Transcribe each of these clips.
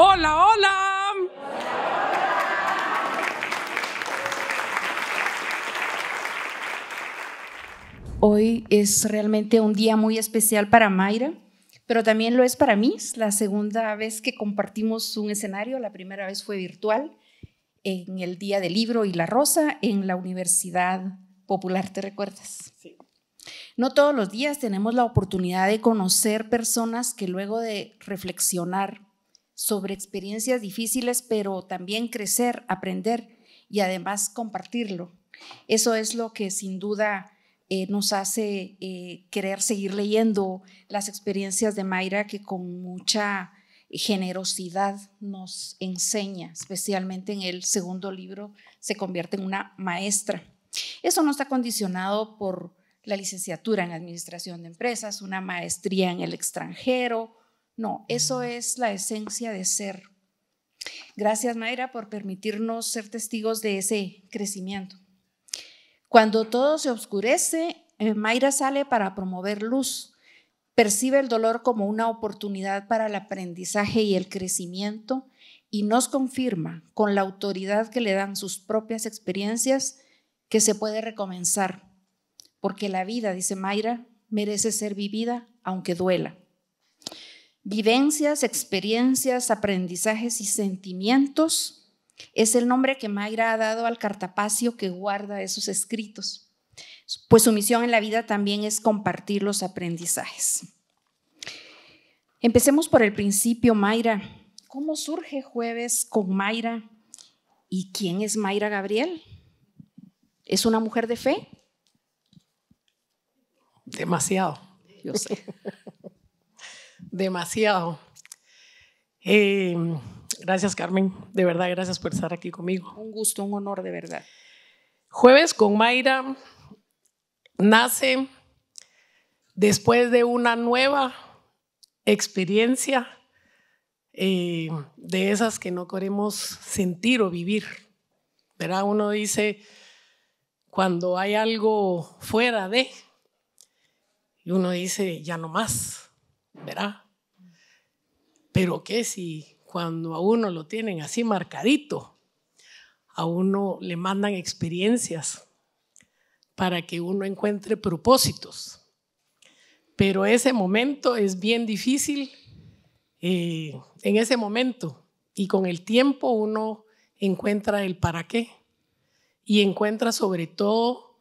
Hola, hola. Hoy es realmente un día muy especial para Mayra, pero también lo es para mí. Es la segunda vez que compartimos un escenario, la primera vez fue virtual, en el Día del Libro y la Rosa, en la Universidad Popular, ¿te recuerdas? Sí. No todos los días tenemos la oportunidad de conocer personas que luego de reflexionar sobre experiencias difíciles, pero también crecer, aprender y además compartirlo. Eso es lo que sin duda eh, nos hace eh, querer seguir leyendo las experiencias de Mayra, que con mucha generosidad nos enseña, especialmente en el segundo libro, se convierte en una maestra. Eso no está condicionado por la licenciatura en Administración de Empresas, una maestría en el extranjero no, eso es la esencia de ser. Gracias, Mayra, por permitirnos ser testigos de ese crecimiento. Cuando todo se oscurece, eh, Mayra sale para promover luz. Percibe el dolor como una oportunidad para el aprendizaje y el crecimiento y nos confirma con la autoridad que le dan sus propias experiencias que se puede recomenzar, porque la vida, dice Mayra, merece ser vivida aunque duela vivencias, experiencias, aprendizajes y sentimientos. Es el nombre que Mayra ha dado al cartapacio que guarda esos escritos, pues su misión en la vida también es compartir los aprendizajes. Empecemos por el principio, Mayra. ¿Cómo surge Jueves con Mayra? ¿Y quién es Mayra Gabriel? ¿Es una mujer de fe? Demasiado. Yo sé. demasiado. Eh, gracias, Carmen. De verdad, gracias por estar aquí conmigo. Un gusto, un honor, de verdad. Jueves con Mayra nace después de una nueva experiencia eh, de esas que no queremos sentir o vivir. ¿Verdad? Uno dice, cuando hay algo fuera de, y uno dice, ya no más verá, Pero que si cuando a uno lo tienen así marcadito, a uno le mandan experiencias para que uno encuentre propósitos. Pero ese momento es bien difícil, eh, en ese momento, y con el tiempo uno encuentra el para qué y encuentra sobre todo,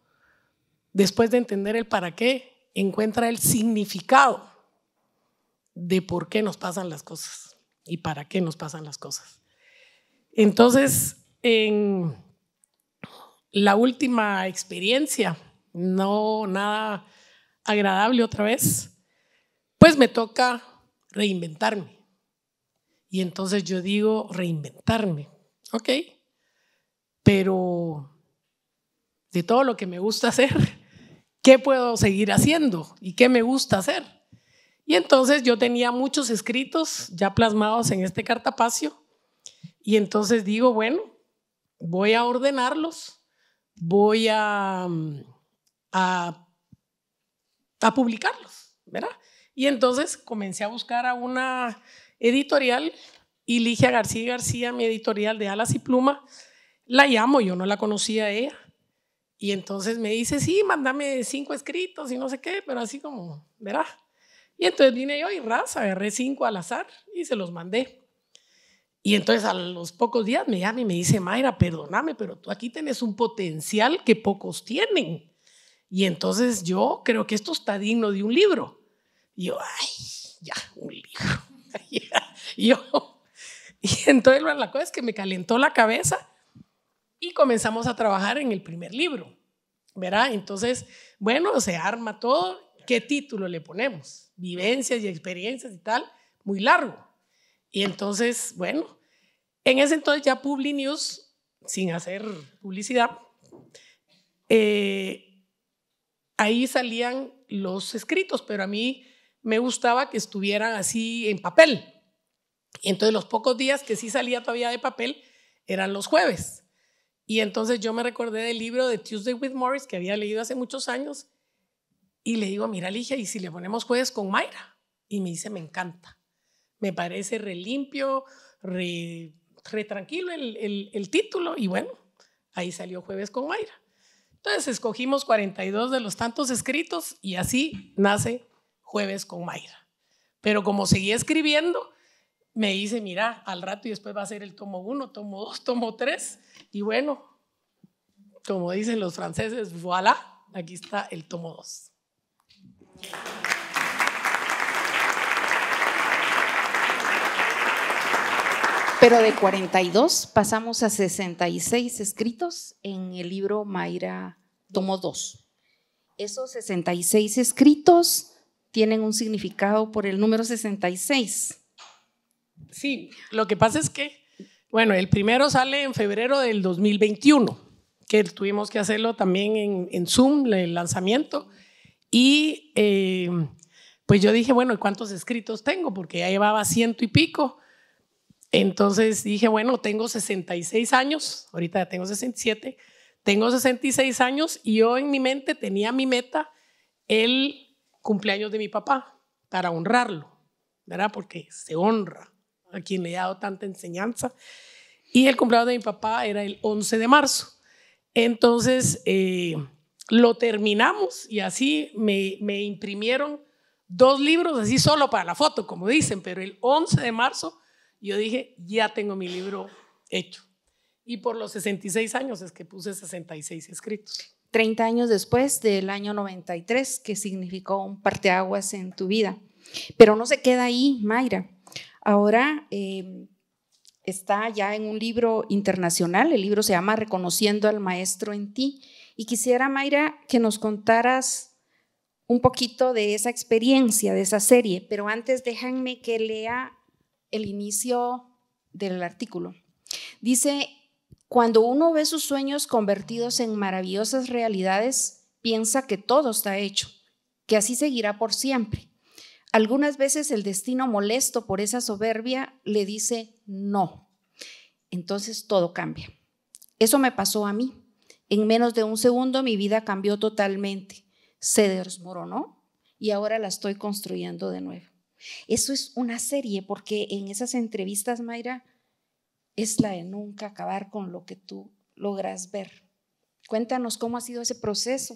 después de entender el para qué, encuentra el significado de por qué nos pasan las cosas y para qué nos pasan las cosas. Entonces, en la última experiencia, no nada agradable otra vez, pues me toca reinventarme. Y entonces yo digo reinventarme, ¿ok? Pero de todo lo que me gusta hacer, ¿qué puedo seguir haciendo? ¿Y qué me gusta hacer? Y entonces yo tenía muchos escritos ya plasmados en este cartapacio. Y entonces digo, bueno, voy a ordenarlos, voy a, mm, a, publicarlos, ¿verdad? Y entonces comencé a buscar a una editorial y a García García, mi editorial de Alas y Pluma, la llamo, yo no la conocía ella. Y entonces me dice, sí, mándame cinco escritos y no sé qué, pero así como, ¿verdad?, y entonces vine yo y raza, agarré cinco al azar y se los mandé. Y entonces a los pocos días me llama y me dice, Mayra, perdóname, pero tú aquí tienes un potencial que pocos tienen. Y entonces yo creo que esto está digno de un libro. Y yo, ay, ya, un libro. y yo, y entonces la cosa es que me calentó la cabeza y comenzamos a trabajar en el primer libro. ¿Verdad? Entonces, bueno, se arma todo qué título le ponemos, vivencias y experiencias y tal, muy largo. Y entonces, bueno, en ese entonces ya News, sin hacer publicidad, eh, ahí salían los escritos, pero a mí me gustaba que estuvieran así en papel. Y entonces los pocos días que sí salía todavía de papel eran los jueves. Y entonces yo me recordé del libro de Tuesday with Morris que había leído hace muchos años y le digo, mira, Ligia, ¿y si le ponemos jueves con Mayra? Y me dice, me encanta. Me parece re limpio, re, el, el título. Y bueno, ahí salió jueves con Mayra. Entonces escogimos 42 de los tantos escritos y así nace Jueves con Mayra. Pero como seguía escribiendo, me dice, mira, al rato y después va a ser el tomo 1, tomo 2, tomo 3. Y bueno, como dicen los franceses, voilà, aquí está el tomo 2. Pero de 42 pasamos a 66 escritos en el libro Mayra, tomo 2. Esos 66 escritos tienen un significado por el número 66. Sí, lo que pasa es que, bueno, el primero sale en febrero del 2021, que tuvimos que hacerlo también en, en Zoom, el lanzamiento. Y eh, pues yo dije, bueno, ¿y cuántos escritos tengo? Porque ya llevaba ciento y pico. Entonces dije, bueno, tengo 66 años, ahorita tengo 67, tengo 66 años y yo en mi mente tenía mi meta el cumpleaños de mi papá para honrarlo, ¿verdad? Porque se honra a quien le ha dado tanta enseñanza. Y el cumpleaños de mi papá era el 11 de marzo. Entonces, eh, lo terminamos y así me, imprimieron dos libros, así solo para la foto, como dicen, pero el 11 de marzo yo dije, ya tengo mi libro hecho. Y por los 66 años es que puse 66 escritos. 30 años después del año 93, que significó un parteaguas en tu vida. Pero no se queda ahí, Mayra. Ahora em, está ya en un libro internacional, el libro se llama Reconociendo al Maestro en ti, y quisiera, Mayra, que nos contaras un poquito de esa experiencia, de esa serie, pero antes déjenme que lea el inicio del artículo. Dice, cuando uno ve sus sueños convertidos en maravillosas realidades, piensa que todo está hecho, que así seguirá por siempre. Algunas veces el destino molesto por esa soberbia le dice no. Entonces todo cambia. Eso me pasó a mí. En menos de un segundo mi vida cambió totalmente, se desmoronó y ahora la estoy construyendo de nuevo. Eso es una serie porque en esas entrevistas, Mayra, es la de nunca acabar con lo que tú logras ver. Cuéntanos cómo ha sido ese proceso.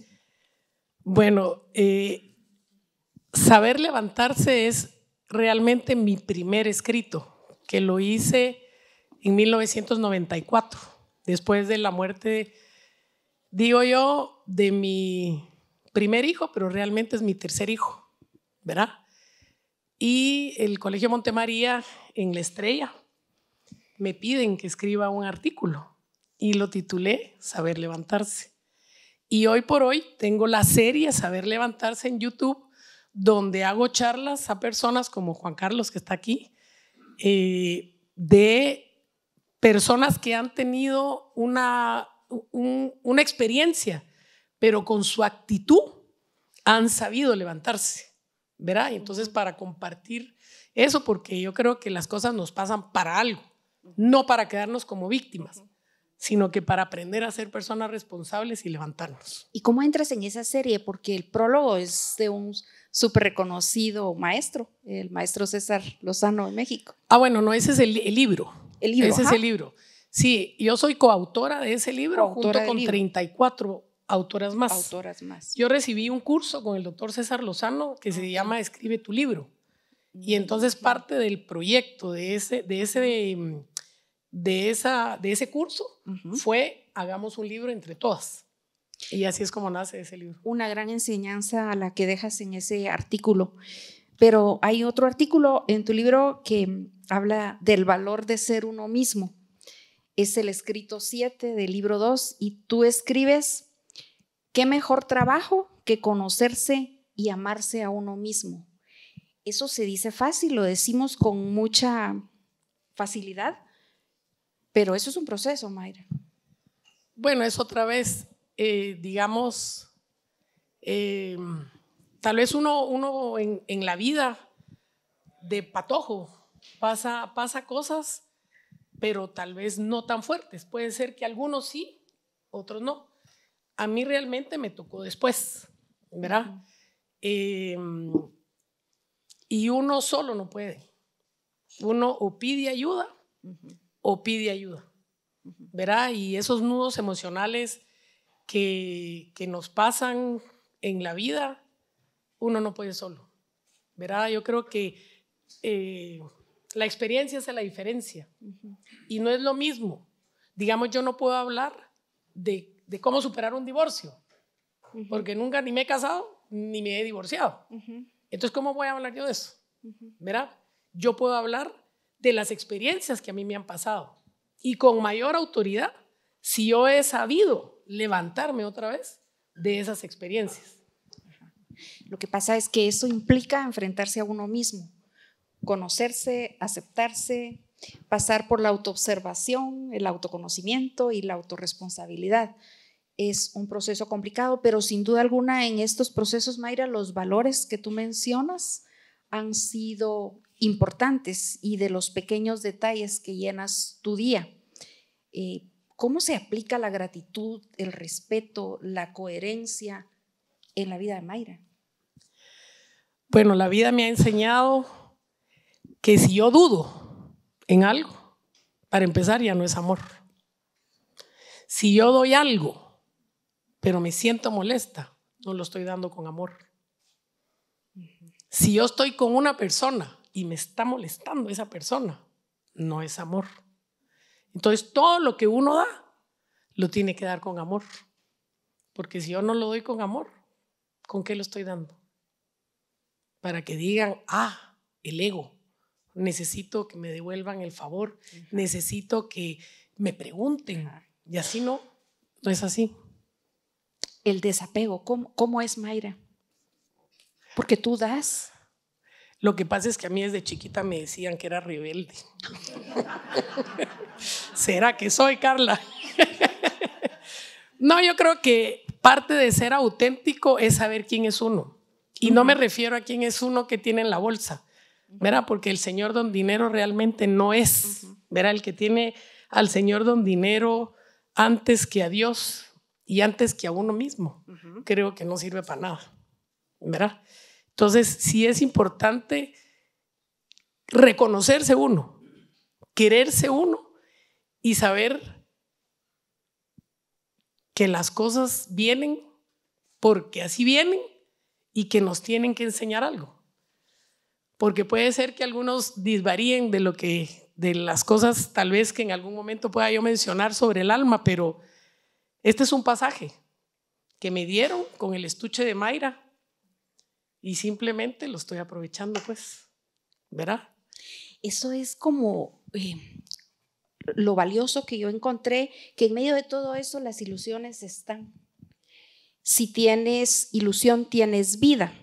Bueno, eh, saber levantarse es realmente mi primer escrito, que lo hice en 1994, después de la muerte de digo yo, de mi primer hijo, pero realmente es mi tercer hijo, ¿verdad? Y el Colegio Montemaría en La Estrella me piden que escriba un artículo y lo titulé Saber levantarse. Y hoy por hoy tengo la serie Saber levantarse en YouTube, donde hago charlas a personas como Juan Carlos, que está aquí, eh, de personas que han tenido una una experiencia, pero con su actitud han sabido levantarse, ¿verdad? Y entonces para compartir eso, porque yo creo que las cosas nos pasan para algo, no para quedarnos como víctimas sino que para aprender a ser personas responsables y levantarnos. ¿Y cómo entras en esa serie? Porque el prólogo es de un súper reconocido maestro, el maestro César Lozano de México. Ah, bueno, no, ese es el, libro. El libro. Ese es el libro. Sí, yo soy coautora de ese libro junto con 34 autoras más. Autoras más. Yo recibí un curso con el doctor César Lozano que se llama Escribe tu libro. Y mm, entonces parte del proyecto de ese, de ese, mm, de, esa, de ese curso fue hagamos un libro entre todas. Y así es como nace ese libro. Una gran enseñanza a la que dejas en ese artículo. Pero hay otro artículo en tu libro que mm, habla del valor de ser uno mismo es el escrito 7 del libro 2 y tú escribes, ¿qué mejor trabajo que conocerse y amarse a uno mismo? Eso se dice fácil, lo decimos con mucha facilidad, pero eso es un proceso, Mayra. Bueno, es otra vez, eh, digamos, em, tal vez uno, uno en, en, la vida de patojo pasa, pasa cosas pero tal vez no tan fuertes. Puede ser que algunos sí, otros no. A mí realmente me tocó después, ¿verdad? Eh, y uno solo no puede. Uno o pide ayuda o pide ayuda, ¿verdad? Y esos nudos emocionales que, nos pasan en la vida, uno no puede solo, ¿verdad? Yo creo que eh, la experiencia es la diferencia. Y no es lo mismo. Digamos, yo no puedo hablar de, cómo superar un divorcio, porque nunca ni me he casado ni me he divorciado. Entonces, ¿cómo voy a hablar yo de eso? ¿Verdad? Yo puedo hablar de las experiencias que a mí me han pasado. Y con mayor autoridad, si yo he sabido levantarme otra vez de esas experiencias. Lo que pasa es que eso implica enfrentarse a uno mismo conocerse, aceptarse, pasar por la autoobservación, el autoconocimiento y la autorresponsabilidad. Es un proceso complicado, pero sin duda alguna en estos procesos, Mayra, los valores que tú mencionas han sido importantes y de los pequeños detalles que llenas tu día. Eh, ¿Cómo se aplica la gratitud, el respeto, la coherencia en la vida de Mayra? Bueno, la vida me ha enseñado que si yo dudo en algo, para empezar ya no es amor. Si yo doy algo, pero me siento molesta, no lo estoy dando con amor. Si yo estoy con una persona y me está molestando esa persona, no es amor. Entonces todo lo que uno da, lo tiene que dar con amor. Porque si yo no lo doy con amor, ¿con qué lo estoy dando? Para que digan, ah, el ego, necesito que me devuelvan el favor, necesito que me pregunten. Y así no, no es así. El desapego, ¿cómo, es Mayra? Porque tú das. Lo que pasa es que a mí desde chiquita me decían que era rebelde. ¿Será que soy Carla? no, yo creo que parte de ser auténtico es saber quién es uno. Y no me refiero a quién es uno que tiene en la bolsa, ¿verdad? Porque el Señor don dinero realmente no es, verá El que tiene al Señor don dinero antes que a Dios y antes que a uno mismo, creo que no sirve para nada, ¿verdad? Entonces, sí es importante reconocerse uno, quererse uno y saber que las cosas vienen porque así vienen y que nos tienen que enseñar algo porque puede ser que algunos disvaríen de lo que de las cosas tal vez que en algún momento pueda yo mencionar sobre el alma, pero este es un pasaje que me dieron con el estuche de Mayra y simplemente lo estoy aprovechando, pues, ¿verdad? Eso es como eh, lo valioso que yo encontré, que en medio de todo eso las ilusiones están. Si tienes ilusión, tienes vida.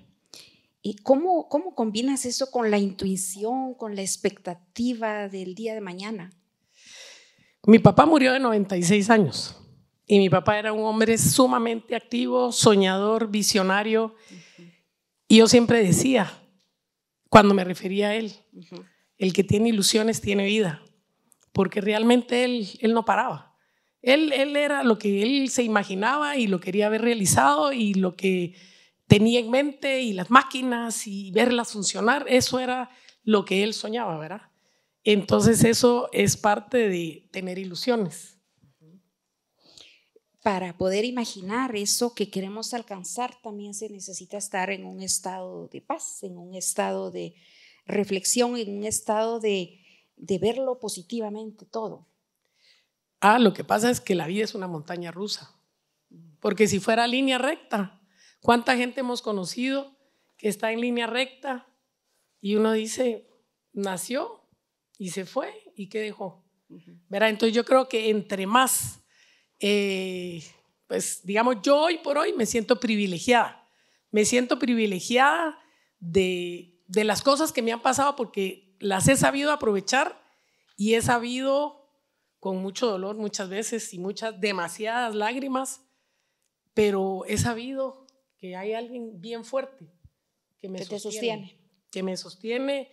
¿Y cómo, cómo combinas eso con la intuición, con la expectativa del día de mañana? Mi papá murió de 96 años y mi papá era un hombre sumamente activo, soñador, visionario. Y yo siempre decía, cuando me refería a él, el que tiene ilusiones tiene vida, porque realmente él, él no paraba. Él, él era lo que él se imaginaba y lo quería haber realizado y lo que tenía en mente y las máquinas y verlas funcionar, eso era lo que él soñaba, ¿verdad? Entonces eso es parte de tener ilusiones. Para poder imaginar eso que queremos alcanzar, también se necesita estar en un estado de paz, en un estado de reflexión, en un estado de, de verlo positivamente todo. Ah, lo que pasa es que la vida es una montaña rusa, porque si fuera línea recta, ¿Cuánta gente hemos conocido que está en línea recta y uno dice, nació y se fue y qué dejó? Entonces yo creo que entre más, eh, pues digamos, yo hoy por hoy me siento privilegiada. Me siento privilegiada de, de las cosas que me han pasado porque las he sabido aprovechar y he sabido con mucho dolor muchas veces y muchas demasiadas lágrimas, pero he sabido que hay alguien bien fuerte que me sostiene, Que me sostiene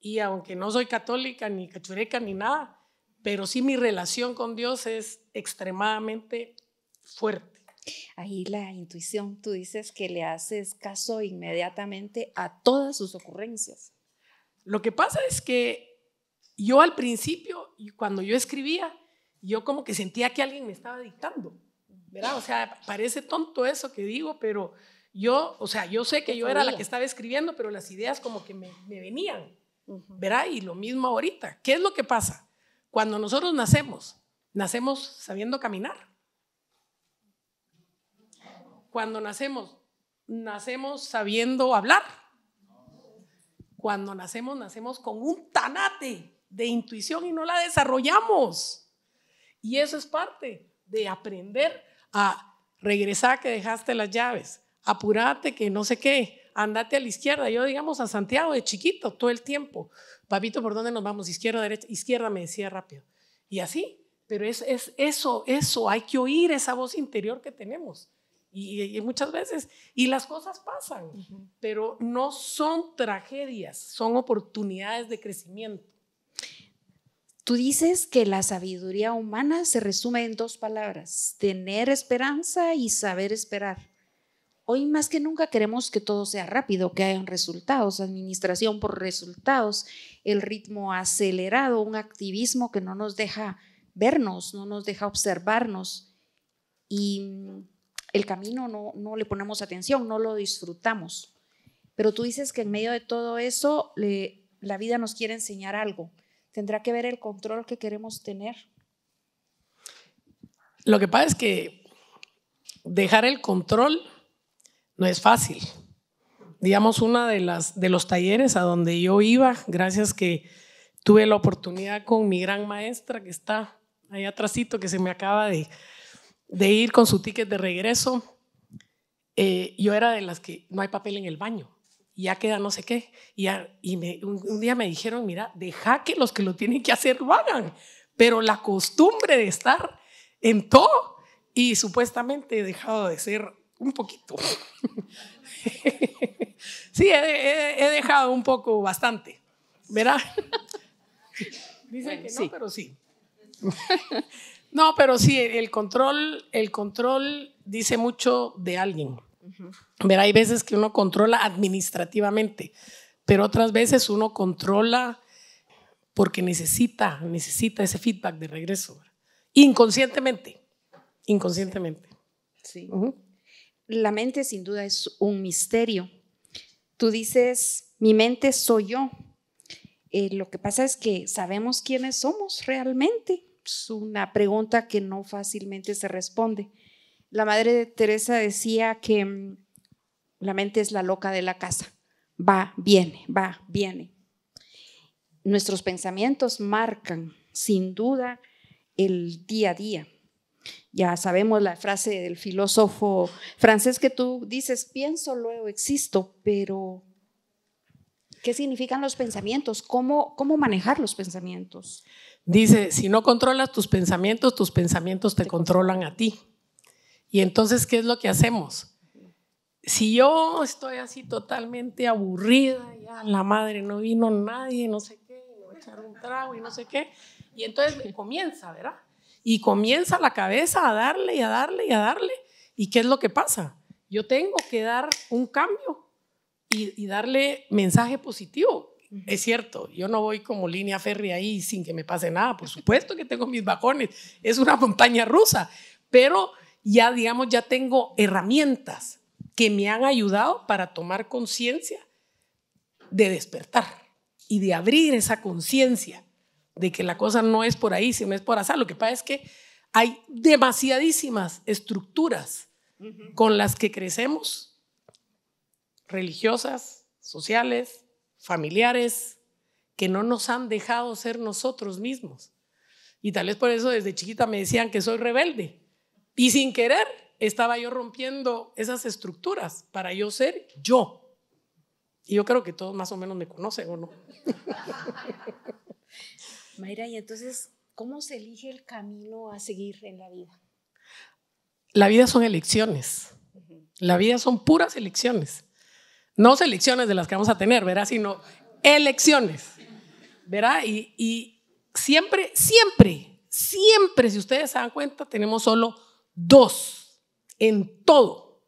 y aunque no soy católica ni cachureca ni nada, pero sí mi relación con Dios es extremadamente fuerte. Ahí la intuición, tú dices que le haces caso inmediatamente a todas sus ocurrencias. Lo que pasa es que yo al principio, cuando yo escribía, yo como que sentía que alguien me estaba dictando. ¿verdad? O sea, parece tonto eso que digo, pero yo, o sea, yo sé que yo era la que estaba escribiendo, pero las ideas como que me, venían, ¿verdad? Y lo mismo ahorita. ¿Qué es lo que pasa? Cuando nosotros nacemos, nacemos sabiendo caminar. Cuando nacemos, nacemos sabiendo hablar. Cuando nacemos, nacemos con un tanate de intuición y no la desarrollamos. Y eso es parte de aprender a regresar que dejaste las llaves, apurate que no sé qué, andate a la izquierda. Yo, digamos, a Santiago de chiquito, todo el tiempo. Papito, ¿por dónde nos vamos? Izquierda, derecha. Izquierda me decía rápido. Y así, pero es, eso, eso, hay que oír esa voz interior que tenemos. Y, muchas veces, y las cosas pasan, pero no son tragedias, son oportunidades de crecimiento. Tú dices que la sabiduría humana se resume en dos palabras, tener esperanza y saber esperar. Hoy más que nunca queremos que todo sea rápido, que hayan resultados, administración por resultados, el ritmo acelerado, un activismo que no nos deja vernos, no nos deja observarnos y el camino no, le ponemos atención, no lo disfrutamos. Pero tú dices que en medio de todo eso la vida nos quiere enseñar algo Tendrá que ver el control que queremos tener. Lo que pasa es que dejar el control no es fácil. Digamos, una de de los talleres a donde yo iba, gracias que tuve la oportunidad con mi gran maestra que está ahí atrásito, que se me acaba de, ir con su ticket de regreso. Eh, yo era de las que no hay papel en el baño ya queda no sé qué. Y, un, día me dijeron, mira, deja que los que lo tienen que hacer lo hagan, pero la costumbre de estar en todo y supuestamente he dejado de ser un poquito. sí, he, dejado un poco bastante, ¿verdad? Dicen que no, pero sí. no, pero sí, el control, el control dice mucho de alguien. Ver, hay veces que uno controla administrativamente, pero otras veces uno controla porque necesita, necesita ese feedback de regreso. Inconscientemente, inconscientemente. Sí. La mente sin duda es un misterio. Tú dices, mi mente soy yo. Eh, lo que pasa es que sabemos quiénes somos realmente. Es una pregunta que no fácilmente se responde. La madre de Teresa decía que mm, la mente es la loca de la casa. Va, viene, va, viene. Nuestros pensamientos marcan, sin duda, el día a día. Ya sabemos la frase del filósofo francés que tú dices, pienso, luego existo, pero ¿qué significan los pensamientos? ¿Cómo, cómo manejar los pensamientos? Dice, si no controlas tus pensamientos, tus pensamientos te controlan a ti. Y entonces, ¿qué es lo que hacemos? Si yo estoy así totalmente aburrida, ya la madre no vino nadie, no sé qué, y voy a echar un trago y no sé qué, y entonces comienza, ¿verdad? Y comienza la cabeza a darle y a darle y a darle. ¿Y qué es lo que pasa? Yo tengo que dar un cambio y, darle mensaje positivo. Es cierto, yo no voy como línea férrea ahí sin que me pase nada, por supuesto que tengo mis bajones, es una montaña rusa, pero ya digamos, ya tengo herramientas que me han ayudado para tomar conciencia de despertar y de abrir esa conciencia de que la cosa no es por ahí, sino es por azar. Lo que pasa es que hay demasiadísimas estructuras con las que crecemos, religiosas, sociales, familiares, que no nos han dejado ser nosotros mismos. Y tal vez por eso desde chiquita me decían que soy rebelde, y sin querer, estaba yo rompiendo esas estructuras para yo ser yo. Y yo creo que todos más o menos me conocen, ¿o no? Mayra, y entonces, ¿cómo se elige el camino a seguir en la vida? La vida son elecciones. La vida son puras elecciones. No selecciones de las que vamos a tener, ¿verdad? Sino elecciones. ¿Verdad? Y, y siempre, siempre, siempre, si ustedes se dan cuenta, tenemos solo Dos, en todo,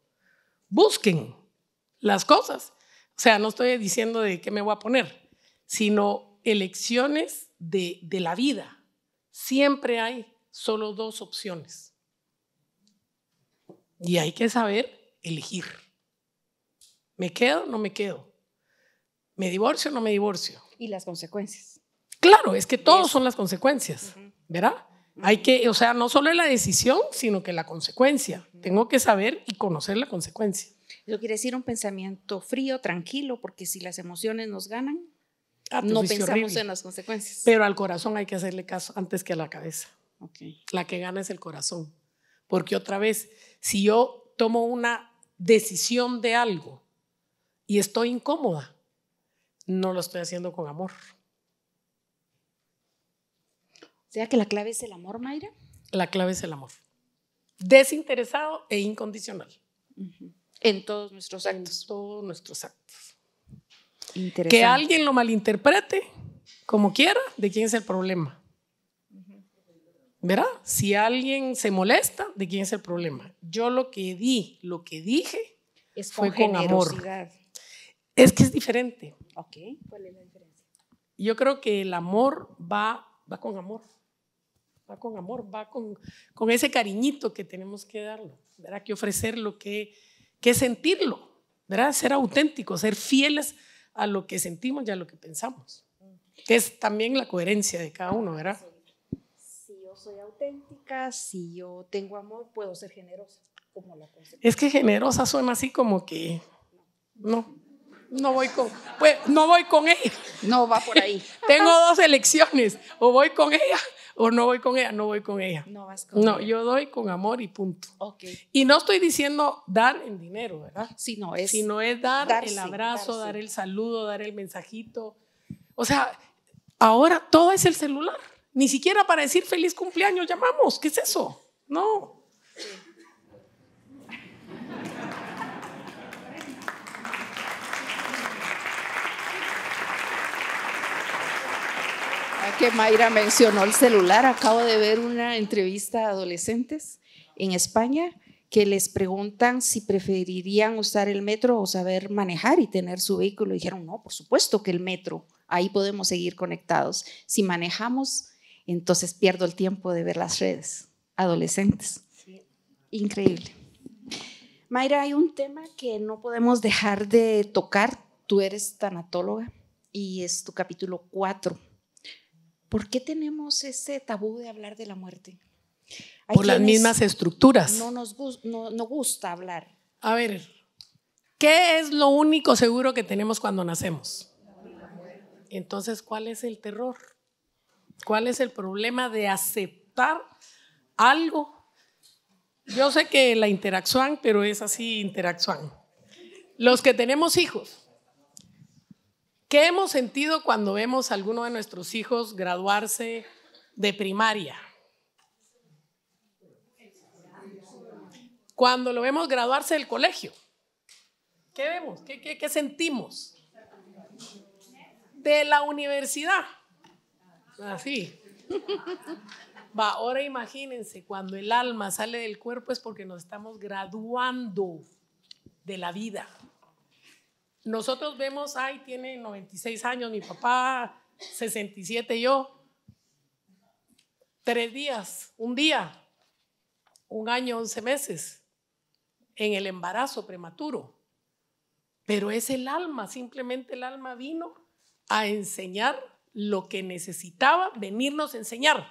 busquen las cosas. O sea, no estoy diciendo de qué me voy a poner, sino elecciones de, la vida. Siempre hay solo dos opciones. Y hay que saber elegir. ¿Me quedo o no me quedo? ¿Me divorcio o no me divorcio? Y las consecuencias. Claro, es que todos son las consecuencias, ¿verdad? Hay que, o sea, no solo la decisión, sino que la consecuencia. Tengo que saber y conocer la consecuencia. Eso quiere decir un pensamiento frío, tranquilo, porque si las emociones nos ganan, ah, pues no pensamos en las consecuencias. Pero al corazón hay que hacerle caso antes que a la cabeza. La que gana es el corazón. Porque otra vez, si yo tomo una decisión de algo y estoy incómoda, no lo estoy haciendo con amor sea que la clave es el amor, Mayra. La clave es el amor. Desinteresado e incondicional. En todos nuestros actos. En todos nuestros actos. Que alguien lo malinterprete como quiera, ¿de quién es el problema? ¿Verdad? Si alguien se molesta, ¿de quién es el problema? Yo lo que di, lo que dije, es fue con amor. Es que es diferente. Ok, ¿cuál es la diferencia? Yo creo que el amor va, va con amor va con amor, va con, con ese cariñito que tenemos que darlo, ¿verdad? Que ofrecerlo, que, que sentirlo, ¿verdad? Ser auténticos, ser fieles a lo que sentimos y a lo que pensamos, que es también la coherencia de cada uno, ¿verdad? Si yo soy auténtica, si yo tengo amor, puedo ser generosa. es que generosa suena así como que no, no voy con, pues, no voy con ella. No va por ahí. Tengo dos elecciones, o voy con ella o no voy con ella, no voy con ella. No vas con No, yo doy con amor y punto. Y no estoy diciendo dar en dinero, ¿verdad? Si no es. Si no es dar el abrazo, dar el saludo, dar el mensajito. O sea, ahora todo es el celular. Ni siquiera para decir feliz cumpleaños llamamos. ¿Qué es eso? No. Mayra mencionó el celular, acabo de ver una entrevista a adolescentes en España que les preguntan si preferirían usar el metro o saber manejar y tener su vehículo. dijeron, no, por supuesto que el metro, ahí podemos seguir conectados. Si manejamos, entonces pierdo el tiempo de ver las redes. Adolescentes. Increíble. Mayra, hay un tema que no podemos dejar de tocar. Tú eres tanatóloga y es tu capítulo 4 ¿Por qué tenemos ese tabú de hablar de la muerte? Por las mismas estructuras. No nos gusta hablar. A ver, ¿qué es lo único seguro que tenemos cuando nacemos? Entonces, ¿cuál es el terror? ¿Cuál es el problema de aceptar algo? Yo sé que la interacción, pero es así interacción. Los que tenemos hijos, ¿Qué hemos sentido cuando vemos a alguno de nuestros hijos graduarse de primaria? Cuando lo vemos graduarse del colegio, ¿qué vemos? ¿Qué, sentimos? De la universidad. Así. ahora imagínense, cuando el alma sale del cuerpo es porque nos estamos graduando de la vida. Nosotros vemos, ay, tiene 96 años mi papá, 67 yo. Tres días, un día, un año, 11 meses, en el embarazo prematuro. Pero es el alma, simplemente el alma vino a enseñar lo que necesitaba venirnos a enseñar.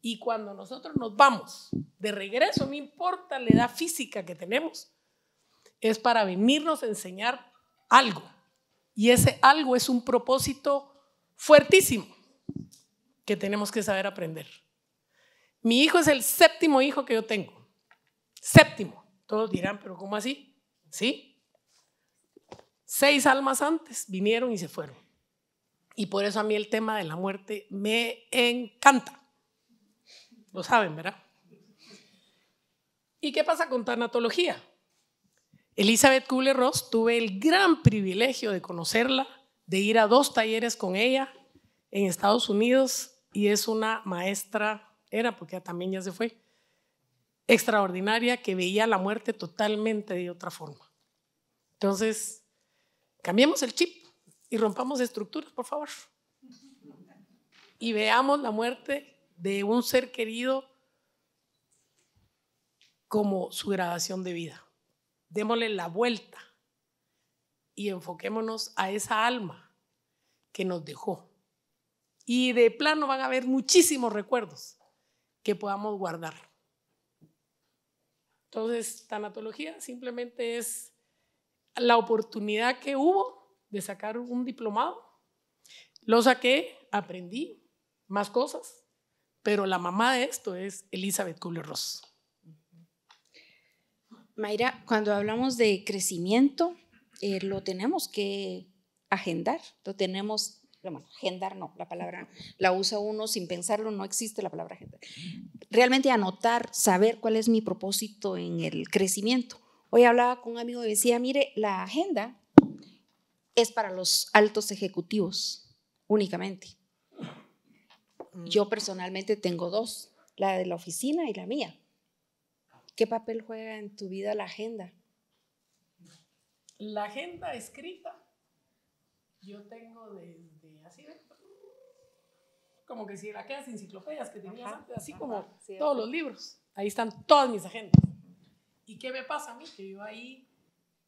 Y cuando nosotros nos vamos de regreso, no importa la edad física que tenemos, es para venirnos a enseñar algo. Y ese algo es un propósito fuertísimo que tenemos que saber aprender. Mi hijo es el séptimo hijo que yo tengo. Séptimo. Todos dirán, pero ¿cómo así? ¿Sí? Seis almas antes vinieron y se fueron. Y por eso a mí el tema de la muerte me encanta. Lo saben, ¿verdad? ¿Y qué pasa con tanatología? Elizabeth Kubler-Ross, tuve el gran privilegio de conocerla, de ir a dos talleres con ella en Estados Unidos y es una maestra, era porque también ya se fue, extraordinaria que veía la muerte totalmente de otra forma. Entonces, cambiemos el chip y rompamos estructuras, por favor. Y veamos la muerte de un ser querido como su gradación de vida démosle la vuelta y enfoquémonos a esa alma que nos dejó. Y de plano van a haber muchísimos recuerdos que podamos guardar. Entonces, tanatología simplemente es la oportunidad que hubo de sacar un diplomado. Lo saqué, aprendí más cosas, pero la mamá de esto es Elizabeth Kubler-Ross. Mayra, cuando hablamos de crecimiento, eh, lo tenemos que agendar, lo tenemos, bueno, agendar no, la palabra la usa uno sin pensarlo, no existe la palabra agendar. Realmente anotar, saber cuál es mi propósito en el crecimiento. Hoy hablaba con un amigo y decía, mire, la agenda es para los altos ejecutivos únicamente. Mm. Yo personalmente tengo dos, la de la oficina y la mía. ¿Qué papel juega en tu vida la agenda? La agenda escrita, yo tengo desde así, de, como que si aquellas enciclopedias que tenías antes, así como todos los libros, ahí están todas mis agendas. ¿Y qué me pasa a mí? Que yo ahí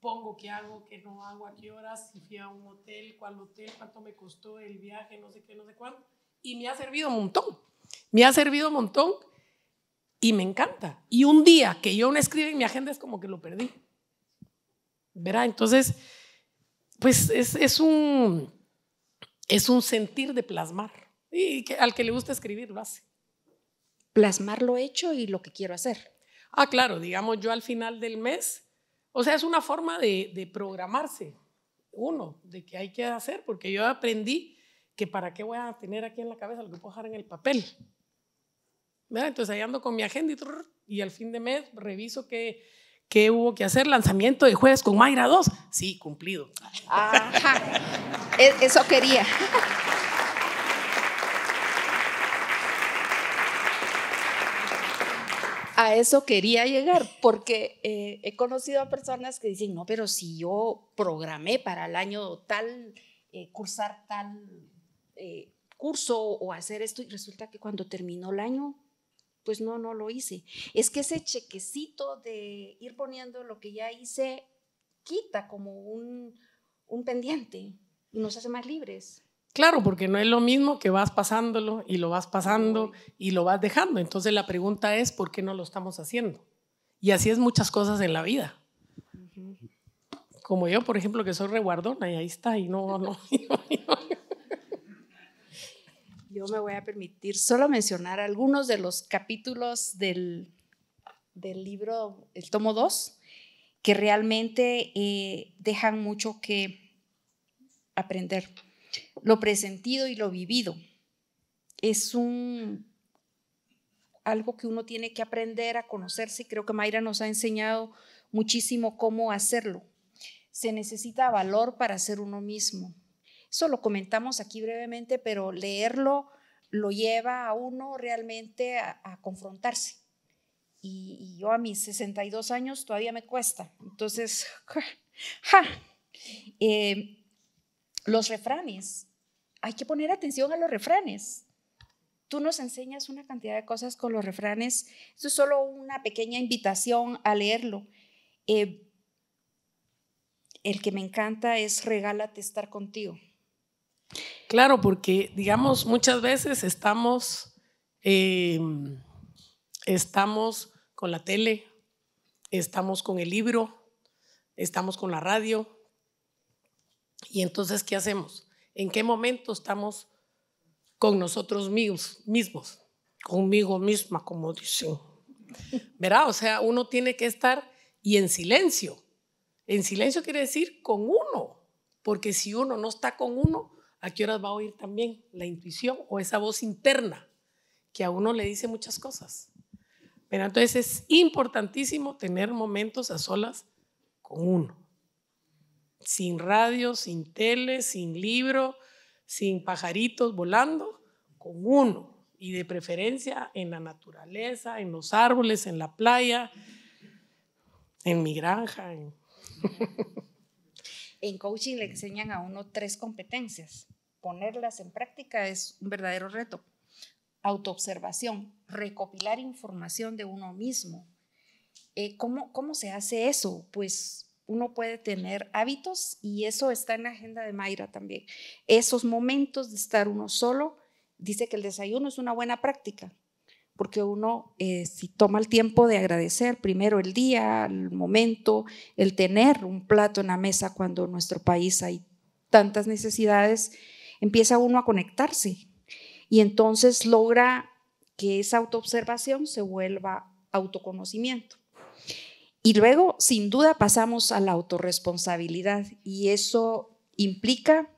pongo qué hago, qué no hago, a qué horas, si fui a un hotel, cuál hotel, cuánto me costó el viaje, no sé qué, no sé cuánto. Y me ha servido un montón. Me ha servido un montón y me encanta. Y un día que yo no escribo en mi agenda es como que lo perdí. ¿Verdad? Entonces, pues es, un, es un sentir de plasmar. Y al que le gusta escribir lo hace. Plasmar lo hecho y lo que quiero hacer. Ah, claro, digamos yo al final del mes, o sea, es una forma de, de programarse uno, de que hay que hacer, porque yo aprendí que para qué voy a tener aquí en la cabeza lo que puedo dejar en el papel. Entonces ahí ando con mi agenda y, al fin de mes reviso qué, qué hubo que hacer, lanzamiento de jueves con Mayra 2. Sí, cumplido. E, eso quería. a eso quería llegar, porque eh, he conocido a personas que dicen, no, pero si yo programé para el año tal, eh, cursar tal eh, curso o hacer esto, y resulta que cuando terminó el año pues no, no lo hice. Es que ese chequecito de ir poniendo lo que ya hice quita como un, un pendiente y nos hace más libres. Claro, porque no es lo mismo que vas pasándolo y lo vas pasando y lo vas dejando. Entonces la pregunta es, ¿por qué no lo estamos haciendo? Y así es muchas cosas en la vida. Como yo, por ejemplo, que soy reguardona y ahí está, y no, no, no yo me voy a permitir solo mencionar algunos de los capítulos del, libro, el tomo 2, que realmente eh, dejan mucho que aprender. Lo presentido y lo vivido es un algo que uno tiene que aprender a conocerse y creo que Mayra nos ha enseñado muchísimo cómo hacerlo. Se necesita valor para ser uno mismo, eso lo comentamos aquí brevemente, pero leerlo lo lleva a uno realmente a, confrontarse. Y, yo a mis 62 años todavía me cuesta. Entonces, eh, los refranes, hay que poner atención a los refranes. Tú nos enseñas una cantidad de cosas con los refranes. Esto es solo una pequeña invitación a leerlo. Eh, el que me encanta es regálate estar contigo. Claro, porque digamos, muchas veces estamos, eh, estamos con la tele, estamos con el libro, estamos con la radio. Y entonces, ¿qué hacemos? ¿En qué momento estamos con nosotros mismos, mismos? Conmigo misma, como dicen. Verá, O sea, uno tiene que estar y en silencio. En silencio quiere decir con uno, porque si uno no está con uno, ¿a qué horas va a oír también la intuición o esa voz interna que a uno le dice muchas cosas? Pero entonces es importantísimo tener momentos a solas con uno. Sin radio, sin tele, sin libro, sin pajaritos volando, con uno. Y de preferencia en la naturaleza, en los árboles, en la playa, en mi granja. En coaching le mm. enseñan a uno tres competencias. Ponerlas en práctica es un verdadero reto. Autoobservación, recopilar información de uno mismo. Eh, ¿cómo, ¿Cómo se hace eso? Pues uno puede tener hábitos y eso está en la agenda de Mayra también. Esos momentos de estar uno solo, dice que el desayuno es una buena práctica porque uno eh, si toma el tiempo de agradecer primero el día, el momento, el tener un plato en la mesa cuando en nuestro país hay tantas necesidades, empieza uno a conectarse y entonces logra que esa autoobservación se vuelva autoconocimiento. Y luego, sin duda, pasamos a la autorresponsabilidad y eso implica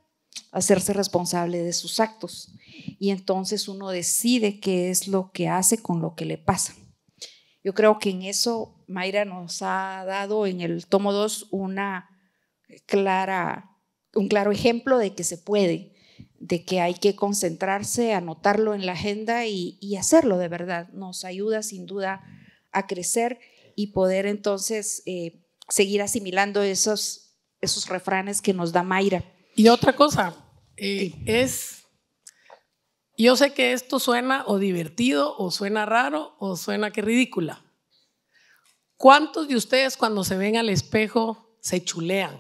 hacerse responsable de sus actos. Y entonces uno decide qué es lo que hace con lo que le pasa. Yo creo que en eso Mayra nos ha dado en el tomo 2 una clara, un claro ejemplo de que se puede, de que hay que concentrarse, anotarlo en la agenda y, hacerlo de verdad. Nos ayuda sin duda a crecer y poder entonces eh, seguir asimilando esos, esos refranes que nos da Mayra. Y otra cosa, eh, es, yo sé que esto suena o divertido, o suena raro, o suena que ridícula. ¿Cuántos de ustedes cuando se ven al espejo se chulean?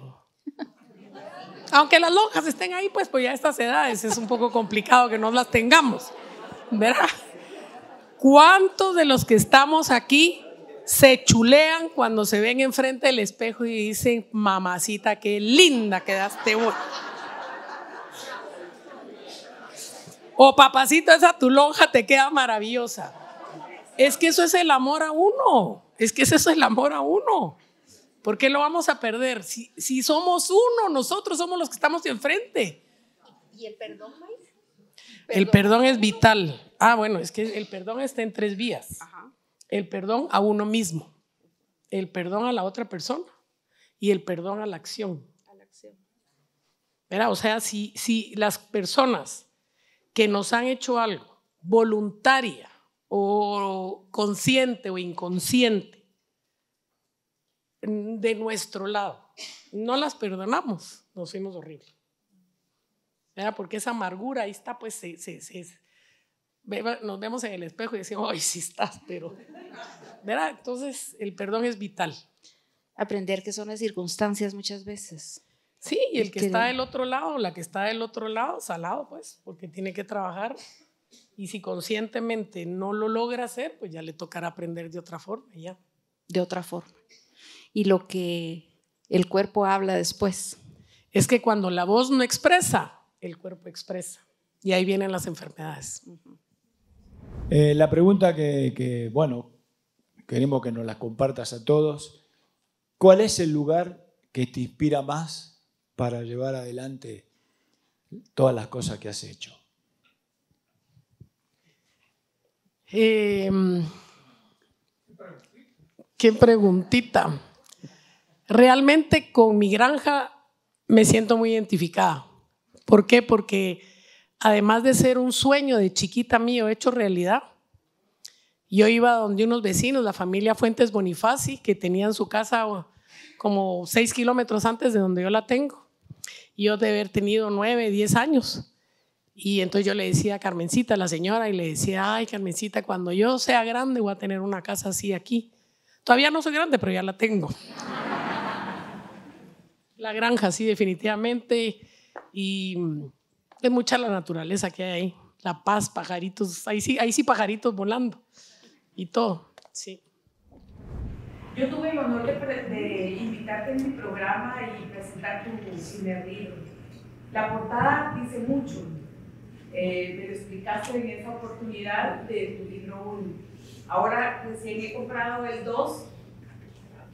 Aunque las lonjas estén ahí, pues, pues ya a estas edades es un poco complicado que no las tengamos, ¿verdad? ¿Cuántos de los que estamos aquí se chulean cuando se ven enfrente del espejo y dicen, mamacita, qué linda quedaste o papacito, esa tu lonja te queda maravillosa. Es que eso es el amor a uno. Es que eso es el amor a uno. ¿Por qué lo vamos a perder? Si, somos uno, nosotros somos los que estamos enfrente. ¿Y el perdón, El perdón es vital. Ah, bueno, es que el perdón está en tres vías. El perdón a uno mismo, el perdón a la otra persona y el perdón a la acción. A la acción. o sea, si, si las personas que nos han hecho algo voluntaria o consciente o inconsciente de nuestro lado, no las perdonamos, nos fuimos horribles. Porque esa amargura ahí está, pues nos vemos en el espejo y decimos, ay, sí estás, pero... ¿verdad? Entonces, el perdón es vital. Aprender que son las circunstancias muchas veces. Sí, y el, que, está del otro lado, la que está del otro lado, salado, pues, porque tiene que trabajar. Y si conscientemente no lo logra hacer, pues ya le tocará aprender de otra forma, ya. De otra forma. Y lo que el cuerpo habla después. Es que cuando la voz no expresa, el cuerpo expresa. Y ahí vienen las enfermedades. Eh, la pregunta que, bueno, queremos que nos la compartas a todos. ¿Cuál es el lugar que te inspira más para llevar adelante todas las cosas que has hecho? Em, qué preguntita. Realmente con mi granja me siento muy identificada. ¿Por qué? Porque además de ser un sueño de chiquita mío hecho realidad, yo iba donde unos vecinos, la familia Fuentes Bonifaci, que tenían su casa como seis kilómetros antes de donde yo la tengo. Yo de haber tenido nueve, diez años. Y entonces yo le decía a Carmencita, la señora, y le decía, ay, Carmencita, cuando yo sea grande voy a tener una casa así aquí. Todavía no soy grande, pero ya la tengo. la granja, sí, definitivamente. Y es mucha la naturaleza que hay ahí. La paz, pajaritos. Ahí sí, ahí sí pajaritos volando y todo. Sí. Yo tuve el honor de, invitarte en mi programa y presentar tu primer libro. La portada dice mucho. Eh, me lo explicaste en esa oportunidad de tu libro 1. Ahora recién he comprado el 2.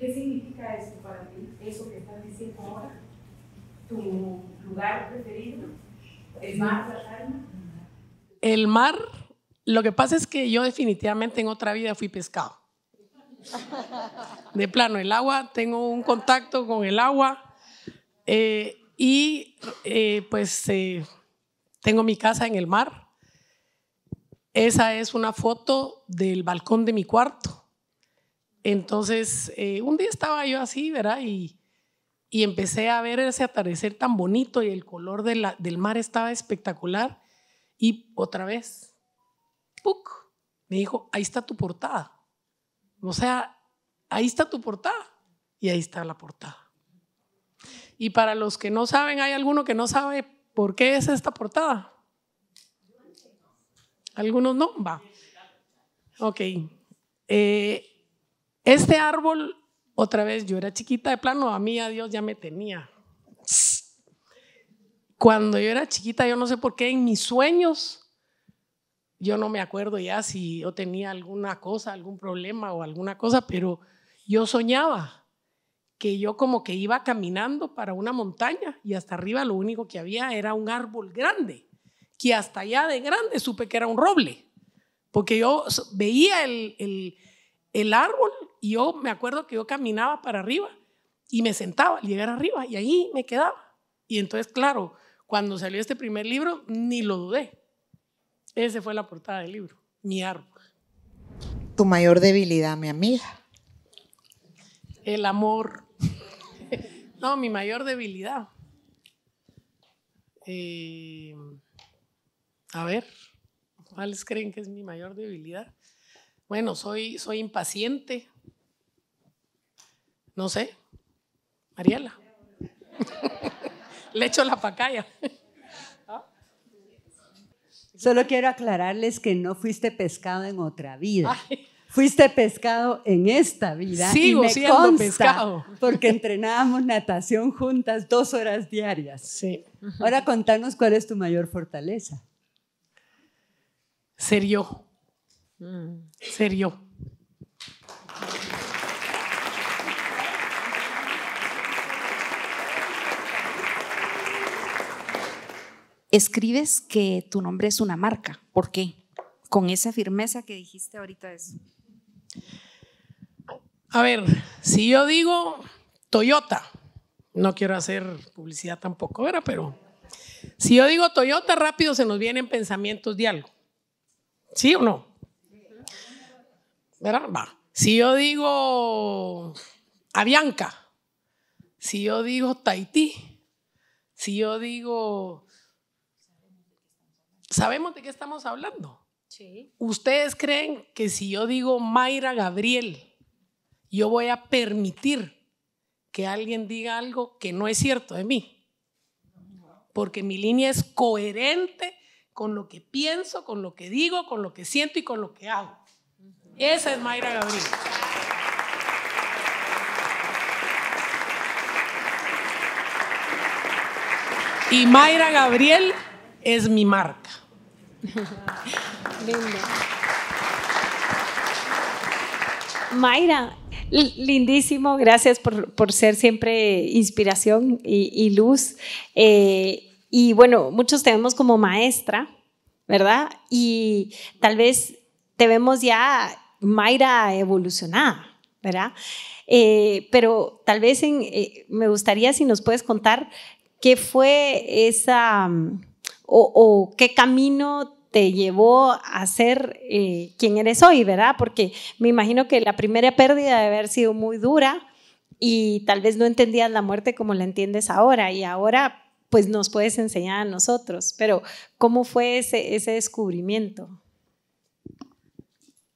¿Qué significa eso para ti? Eso que estás diciendo ahora. ¿Tu lugar preferido? ¿El mar, lo que pasa es que yo definitivamente en otra vida fui pescado. De plano, el agua, tengo un contacto con el agua eh, y eh, pues eh, tengo mi casa en el mar. Esa es una foto del balcón de mi cuarto. Entonces, un día estaba yo así, ¿verdad? Y, y empecé a ver ese atardecer tan bonito y el color de del mar estaba espectacular. Y otra vez, ¡puc! Me dijo, ahí está tu portada. O sea, ahí está tu portada. Y ahí está la portada. Y para los que no saben, ¿hay alguno que no sabe por qué es esta portada? Algunos no, va. Ok. Eh, este árbol otra vez, yo era chiquita de plano, a mí a Dios ya me tenía. Cuando yo era chiquita, yo no sé por qué en mis sueños, yo no me acuerdo ya si yo tenía alguna cosa, algún problema o alguna cosa, pero yo soñaba que yo como que iba caminando para una montaña y hasta arriba lo único que había era un árbol grande, que hasta allá de grande supe que era un roble, porque yo veía el, el árbol y yo me acuerdo que yo caminaba para arriba y me sentaba al llegar arriba y ahí me quedaba. Y entonces, claro, cuando salió este primer libro, ni lo dudé. Esa fue la portada del libro, mi árbol. Tu mayor debilidad, mi amiga. El amor. no, mi mayor debilidad. Eh, a ver, ¿cuáles creen que es mi mayor debilidad? Bueno, soy, soy impaciente, no sé. Mariela. Le echo la pacaya. Solo quiero aclararles que no fuiste pescado en otra vida. Fuiste pescado en esta vida. Sigo y me pescado. Porque entrenábamos natación juntas dos horas diarias. Sí. Ahora contanos cuál es tu mayor fortaleza. Ser yo. Ser yo. escribes que tu nombre es una marca. ¿Por qué? Con esa firmeza que dijiste ahorita eso. A ver, si yo digo Toyota, no quiero hacer publicidad tampoco, ¿verdad? Pero si yo digo Toyota, rápido se nos vienen pensamientos de algo. ¿Sí o no? ¿Verdad? Va. Si yo digo Avianca, si yo digo Tahití, si yo digo sabemos de qué estamos hablando. Sí. ¿Ustedes creen que si yo digo Mayra Gabriel, yo voy a permitir que alguien diga algo que no es cierto de mí? Porque mi línea es coherente con lo que pienso, con lo que digo, con lo que siento y con lo que hago. Esa es Mayra Gabriel. Y Mayra Gabriel es mi marca. Mayra, lindísimo, gracias por, ser siempre inspiración y, luz. Eh, y bueno, muchos te vemos como maestra, ¿verdad? Y tal vez te vemos ya Mayra evolucionada, ¿verdad? Eh, pero tal vez eh, me gustaría si nos puedes contar qué fue esa o, qué camino te llevó a ser eh, quien eres hoy, ¿verdad? Porque me imagino que la primera pérdida debe haber sido muy dura y tal vez no entendías la muerte como la entiendes ahora y ahora pues nos puedes enseñar a nosotros, pero ¿cómo fue ese, descubrimiento?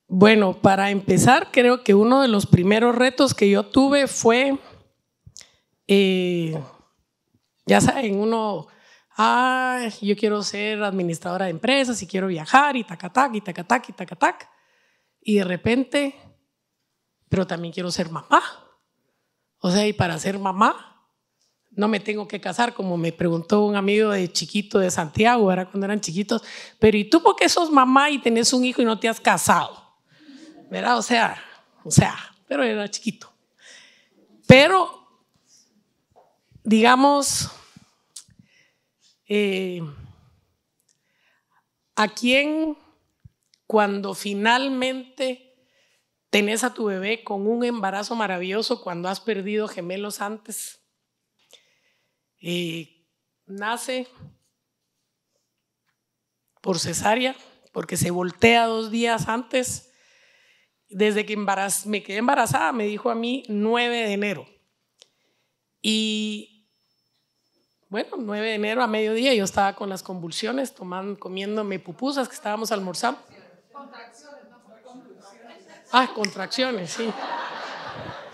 Bueno, para empezar, creo que uno de los primeros retos que yo tuve fue, eh, ya saben, uno ah, yo quiero ser administradora de empresas y quiero viajar y tacatac y tacatac y tacatac. Y de repente, pero también quiero ser mamá. O sea, y para ser mamá, no me tengo que casar, como me preguntó un amigo de chiquito de Santiago, era cuando eran chiquitos, pero ¿y tú por qué sos mamá y tenés un hijo y no te has casado? ¿Verdad? O sea, o sea, pero era chiquito. Pero, digamos, eh, ¿A quién cuando finalmente tenés a tu bebé con un embarazo maravilloso, cuando has perdido gemelos antes? Eh, nace por cesárea, porque se voltea dos días antes. Desde que me quedé embarazada, me dijo a mí 9 de enero. Y bueno, 9 de enero a mediodía yo estaba con las convulsiones, tomando, comiéndome pupusas que estábamos almorzando. Contracciones, Ah, contracciones, sí.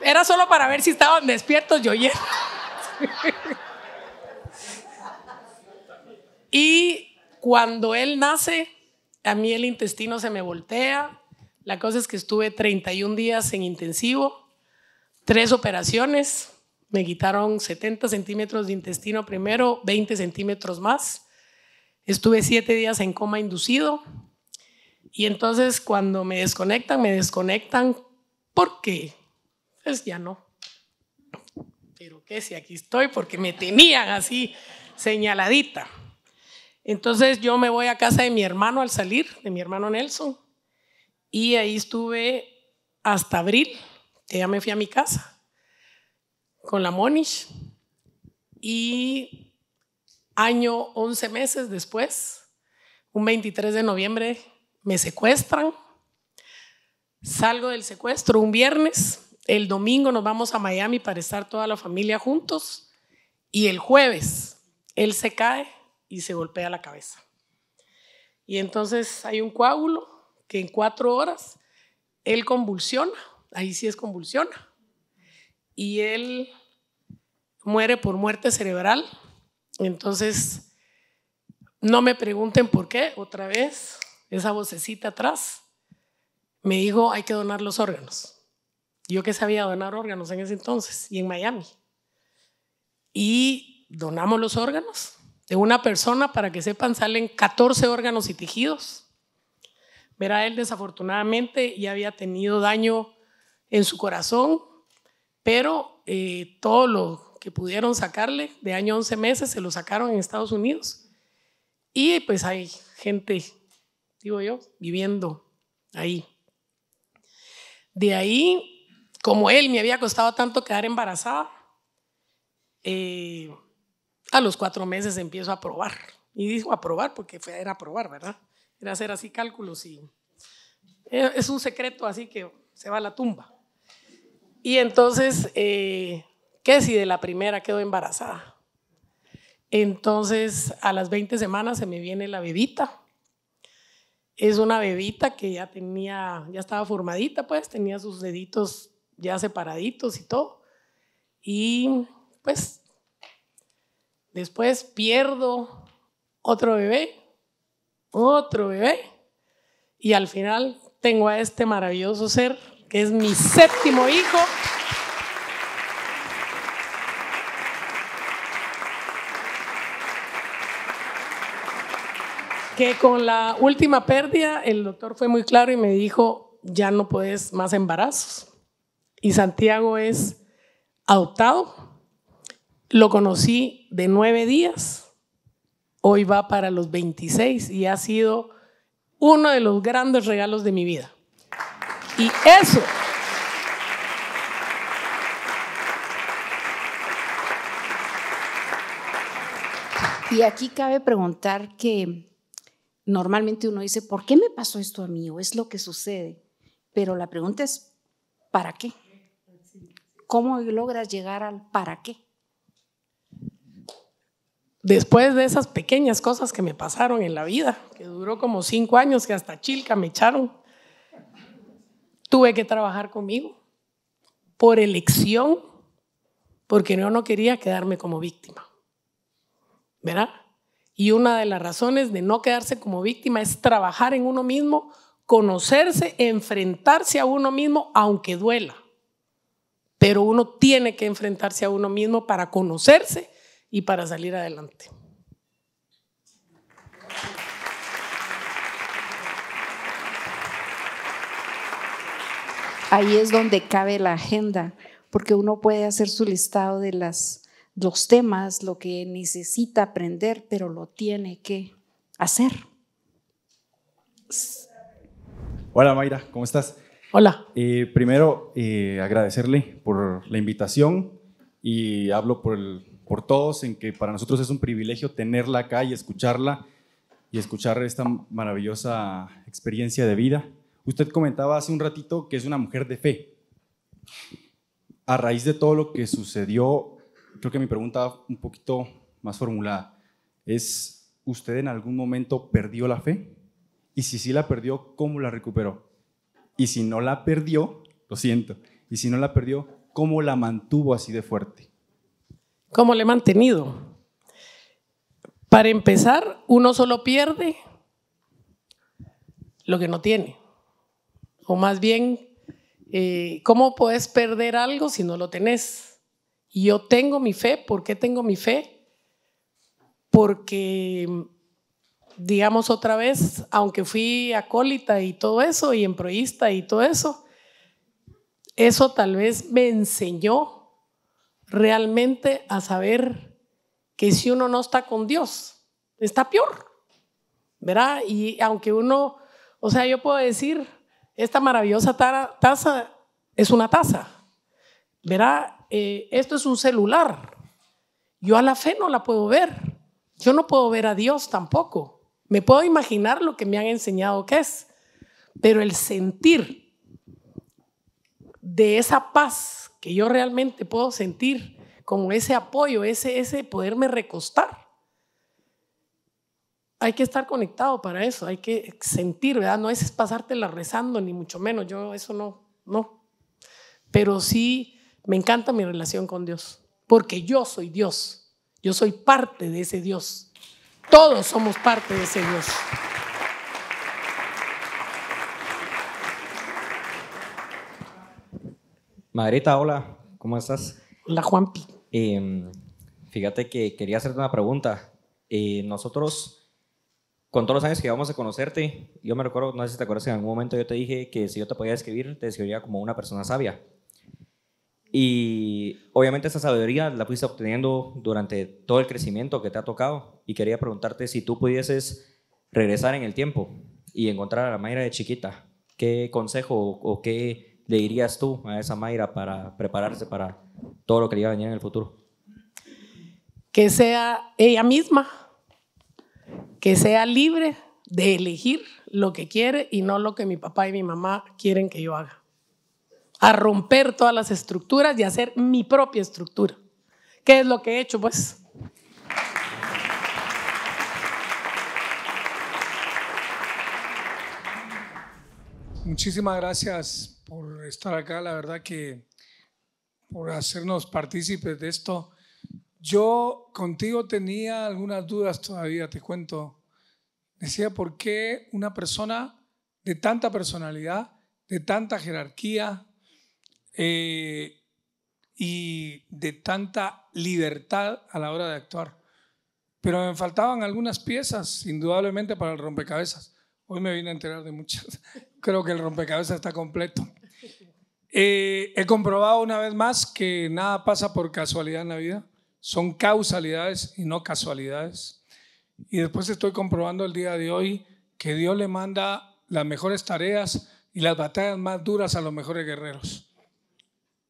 Era solo para ver si estaban despiertos y y cuando él nace, a mí el intestino se me voltea. La cosa es que estuve 31 días en intensivo, tres operaciones me quitaron 70 centímetros de intestino primero, 20 centímetros más. Estuve siete días en coma inducido y entonces cuando me desconectan, me desconectan ¿por qué? pues ya no. Pero qué si aquí estoy porque me tenían así señaladita. Entonces yo me voy a casa de mi hermano al salir, de mi hermano Nelson, y ahí estuve hasta abril, que ya me fui a mi casa con la Monish y año 11 meses después, un 23 de noviembre, me secuestran. Salgo del secuestro un viernes, el domingo nos vamos a Miami para estar toda la familia juntos y el jueves él se cae y se golpea la cabeza. Y entonces hay un coágulo que en cuatro horas él convulsiona, ahí sí es convulsiona, y él muere por muerte cerebral. Entonces, no me pregunten por qué, otra vez, esa vocecita atrás me dijo, hay que donar los órganos. Yo que sabía donar órganos en ese entonces y en Miami. Y donamos los órganos de una persona, para que sepan, salen 14 órganos y tejidos. Verá, él desafortunadamente ya había tenido daño en su corazón, pero eh, todo lo que pudieron sacarle de año a 11 meses se lo sacaron en Estados Unidos. Y pues hay gente, digo yo, viviendo ahí. De ahí, como él me había costado tanto quedar embarazada, eh, a los cuatro meses empiezo a probar. Y digo a probar porque fue, era probar, ¿verdad? Era hacer así cálculos y eh, es un secreto así que se va a la tumba. Y entonces, eh, ¿qué si de la primera quedo embarazada? Entonces, a las 20 semanas se me viene la bebita. Es una bebita que ya tenía, ya estaba formadita, pues, tenía sus deditos ya separaditos y todo. Y pues, después pierdo otro bebé, otro bebé. Y al final tengo a este maravilloso ser que es mi séptimo hijo. Que con la última pérdida el doctor fue muy claro y me dijo, ya no puedes más embarazos. Y Santiago es adoptado. Lo conocí de nueve días. Hoy va para los 26 y ha sido uno de los grandes regalos de mi vida. Y eso Y aquí cabe preguntar que normalmente uno dice, ¿por qué me pasó esto a mí? ¿O es lo que sucede? Pero la pregunta es, ¿para qué? ¿Cómo logras llegar al para qué? Después de esas pequeñas cosas que me pasaron en la vida, que duró como cinco años, que hasta Chilca me echaron, tuve que trabajar conmigo por elección, porque yo no quería quedarme como víctima. ¿Verdad? Y una de las razones de no quedarse como víctima es trabajar en uno mismo, conocerse, enfrentarse a uno mismo, aunque duela. Pero uno tiene que enfrentarse a uno mismo para conocerse y para salir adelante. ahí es donde cabe la agenda, porque uno puede hacer su listado de los temas, lo que necesita aprender, pero lo tiene que hacer. Hola Mayra, ¿cómo estás? Hola. Eh, primero, eh, agradecerle por la invitación y hablo por, por todos en que para nosotros es un privilegio tenerla acá y escucharla y escuchar esta maravillosa experiencia de vida. Usted comentaba hace un ratito que es una mujer de fe. A raíz de todo lo que sucedió, creo que mi pregunta un poquito más formulada es, ¿usted en algún momento perdió la fe? Y si sí la perdió, ¿cómo la recuperó? Y si no la perdió, lo siento, y si no la perdió, ¿cómo la mantuvo así de fuerte? ¿Cómo la he mantenido? Para empezar, uno solo pierde lo que no tiene. O más bien, eh, ¿cómo puedes perder algo si no lo tenés? Y yo tengo mi fe. ¿Por qué tengo mi fe? Porque, digamos otra vez, aunque fui acólita y todo eso, y emproísta y todo eso, eso tal vez me enseñó realmente a saber que si uno no está con Dios, está peor, ¿verdad? Y aunque uno, o sea, yo puedo decir, esta maravillosa taza es una taza. Verá, eh, esto es un celular. Yo a la fe no la puedo ver. Yo no puedo ver a Dios tampoco. Me puedo imaginar lo que me han enseñado que es. Pero el sentir de esa paz que yo realmente puedo sentir, como ese apoyo, ese, ese poderme recostar, hay que estar conectado para eso, hay que sentir, ¿verdad? No es pasártela rezando, ni mucho menos, yo eso no, no. Pero sí me encanta mi relación con Dios, porque yo soy Dios, yo soy parte de ese Dios, todos somos parte de ese Dios. Madrita, hola, ¿cómo estás? Hola, Juanpi. Em, fíjate que quería hacerte una pregunta. Eh, nosotros con todos los años que vamos a conocerte, yo me recuerdo, no sé si te acuerdas, en algún momento yo te dije que si yo te podía describir, te describiría como una persona sabia. Y obviamente esa sabiduría la fuiste obteniendo durante todo el crecimiento que te ha tocado. Y quería preguntarte si tú pudieses regresar en el tiempo y encontrar a la Mayra de chiquita, ¿qué consejo o qué le dirías tú a esa Mayra para prepararse para todo lo que le iba a venir en el futuro? Que sea ella misma que sea libre de elegir lo que quiere y no lo que mi papá y mi mamá quieren que yo haga. A romper todas las estructuras y hacer mi propia estructura. ¿Qué es lo que he hecho? Pues Muchísimas gracias por estar acá, la verdad que por hacernos partícipes de esto. Yo contigo tenía algunas dudas todavía, te cuento. Decía, ¿por qué una persona de tanta personalidad, de tanta jerarquía eh, y de tanta libertad a la hora de actuar? Pero me faltaban algunas piezas, indudablemente, para el rompecabezas. Hoy me vine a enterar de muchas. Creo que el rompecabezas está completo. Eh, he comprobado una vez más que nada pasa por casualidad en la vida. Son causalidades y no casualidades. Y después estoy comprobando el día de hoy que Dios le manda las mejores tareas y las batallas más duras a los mejores guerreros.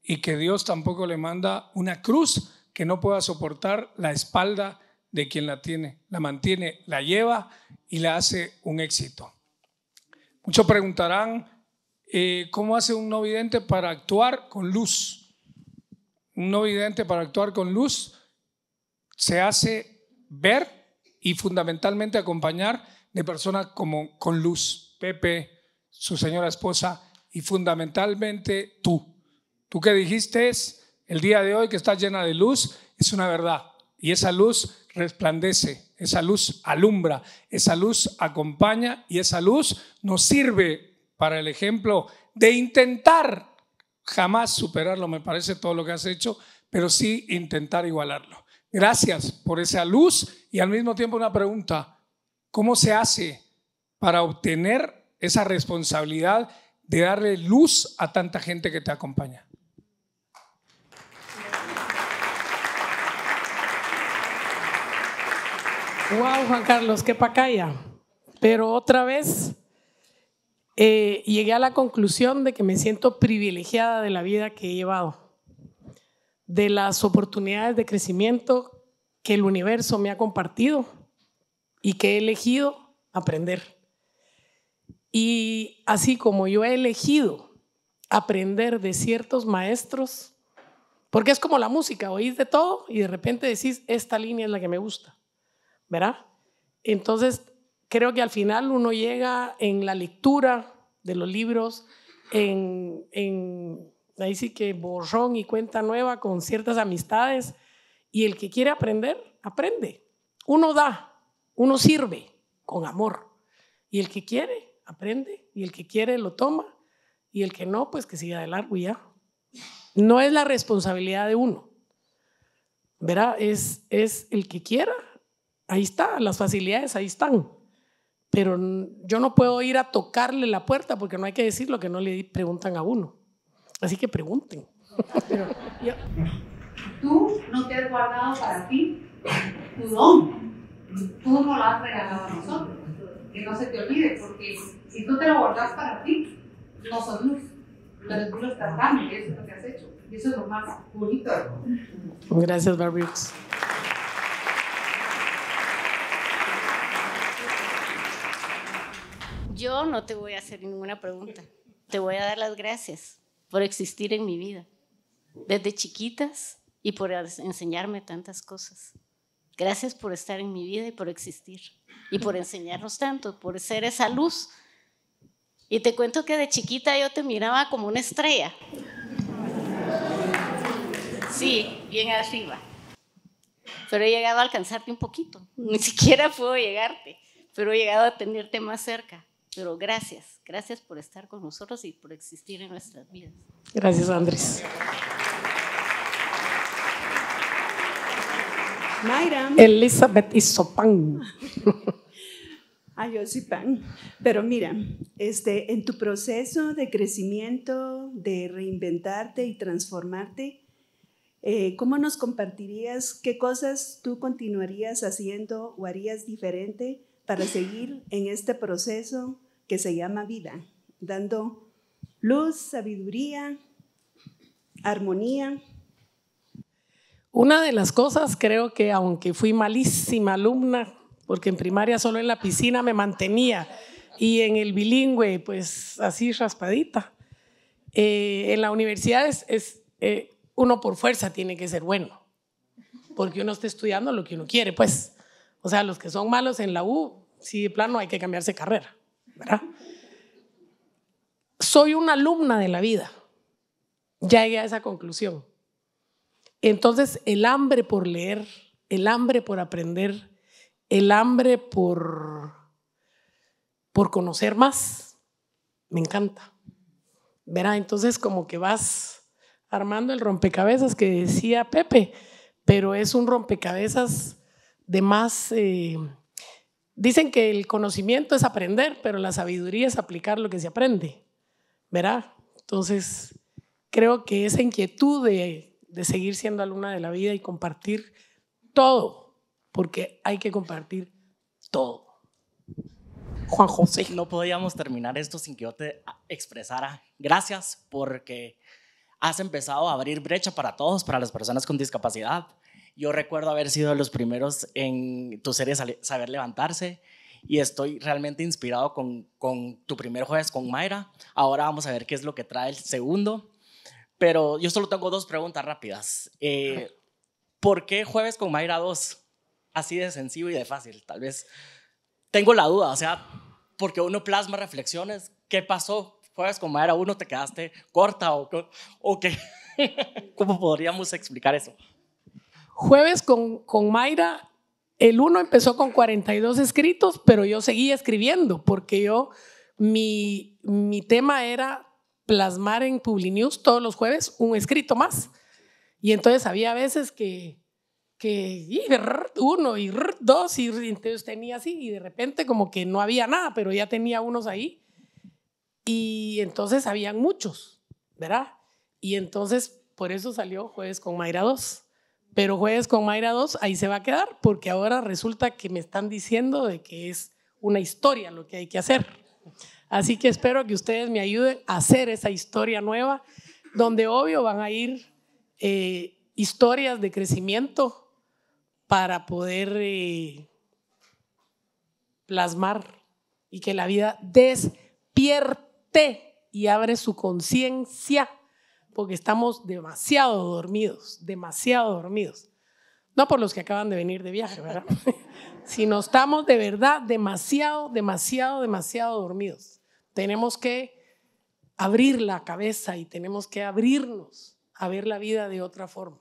Y que Dios tampoco le manda una cruz que no pueda soportar la espalda de quien la tiene, la mantiene, la lleva y la hace un éxito. Muchos preguntarán, eh, ¿cómo hace un no vidente para actuar con luz? Un no vidente para actuar con luz se hace ver y fundamentalmente acompañar de personas como con luz, Pepe, su señora esposa y fundamentalmente tú. Tú que dijiste el día de hoy que estás llena de luz, es una verdad y esa luz resplandece, esa luz alumbra, esa luz acompaña y esa luz nos sirve para el ejemplo de intentar jamás superarlo, me parece todo lo que has hecho, pero sí intentar igualarlo. Gracias por esa luz y al mismo tiempo una pregunta. ¿Cómo se hace para obtener esa responsabilidad de darle luz a tanta gente que te acompaña? Wow, Juan Carlos, qué pacaya. Pero otra vez eh, llegué a la conclusión de que me siento privilegiada de la vida que he llevado de las oportunidades de crecimiento que el universo me ha compartido y que he elegido aprender. Y así como yo he elegido aprender de ciertos maestros, porque es como la música, oís de todo y de repente decís, esta línea es la que me gusta, ¿verdad? Entonces, creo que al final uno llega en la lectura de los libros, en, en Ahí sí que borrón y cuenta nueva con ciertas amistades. Y el que quiere aprender, aprende. Uno da, uno sirve con amor. Y el que quiere, aprende. Y el que quiere, lo toma. Y el que no, pues que siga de largo y ya. No es la responsabilidad de uno. Verá, es, es el que quiera. Ahí está, las facilidades ahí están. Pero yo no puedo ir a tocarle la puerta porque no hay que decir lo que no le preguntan a uno. Así que pregunten. Tú no te has guardado para ti tu don. Tú no lo has regalado a nosotros. Que no se te olvide, porque si tú te lo guardas para ti, no son luz. Pero lo estás dando y eso es lo que has hecho. Y eso es lo más bonito. Gracias, Barbix. Yo no te voy a hacer ninguna pregunta. Te voy a dar las gracias por existir en mi vida, desde chiquitas y por enseñarme tantas cosas. Gracias por estar en mi vida y por existir y por enseñarnos tanto, por ser esa luz. Y te cuento que de chiquita yo te miraba como una estrella. Sí, bien arriba. Pero he llegado a alcanzarte un poquito. Ni siquiera puedo llegarte, pero he llegado a tenerte más cerca. Pero gracias, gracias por estar con nosotros y por existir en nuestras vidas. Gracias, Andrés. Mayra. Elizabeth Isopan. pan. Pero mira, este, en tu proceso de crecimiento, de reinventarte y transformarte, eh, ¿cómo nos compartirías qué cosas tú continuarías haciendo o harías diferente para seguir en este proceso que se llama vida, dando luz, sabiduría, armonía. Una de las cosas creo que aunque fui malísima alumna, porque en primaria solo en la piscina me mantenía y en el bilingüe pues así raspadita, eh, en la universidad es, eh, uno por fuerza tiene que ser bueno, porque uno está estudiando lo que uno quiere, pues. O sea, los que son malos en la U si de plano hay que cambiarse carrera, ¿verdad? Soy una alumna de la vida. Ya llegué a esa conclusión. Entonces, el hambre por leer, el hambre por aprender, el hambre por, por conocer más, me encanta. Verá, entonces como que vas armando el rompecabezas que decía Pepe, pero es un rompecabezas de más... Eh, Dicen que el conocimiento es aprender, pero la sabiduría es aplicar lo que se aprende, ¿verdad? Entonces, creo que esa inquietud de, de seguir siendo alumna de la vida y compartir todo, porque hay que compartir todo. Juan José. No podíamos terminar esto sin que yo te expresara gracias porque has empezado a abrir brecha para todos, para las personas con discapacidad, yo recuerdo haber sido de los primeros en tu serie Saber Levantarse y estoy realmente inspirado con, tu primer jueves con Mayra. Ahora vamos a ver qué es lo que trae el segundo. Pero yo solo tengo dos preguntas rápidas. Eh, ¿Por qué jueves con Mayra 2? Así de sencillo y de fácil, tal vez. Tengo la duda, o sea, porque uno plasma reflexiones. ¿Qué pasó? Jueves con Mayra 1 te quedaste corta o, o qué? ¿Cómo podríamos explicar eso? Jueves con, con Mayra, el uno empezó con 42 escritos, pero yo seguía escribiendo porque yo, mi, mi tema era plasmar en PubliNews todos los jueves un escrito más. Y entonces había veces que, que uno y dos y entonces tenía así y de repente como que no había nada, pero ya tenía unos ahí. Y entonces habían muchos, ¿verdad? Y entonces por eso salió jueves con Mayra 2 pero jueves con Mayra 2, ahí se va a quedar, porque ahora resulta que me están diciendo de que es una historia lo que hay que hacer. Así que espero que ustedes me ayuden a hacer esa historia nueva, donde obvio van a ir eh, historias de crecimiento para poder eh, plasmar y que la vida despierte y abre su conciencia porque estamos demasiado dormidos, demasiado dormidos. No por los que acaban de venir de viaje, ¿verdad? sino estamos de verdad demasiado, demasiado, demasiado dormidos. Tenemos que abrir la cabeza y tenemos que abrirnos a ver la vida de otra forma.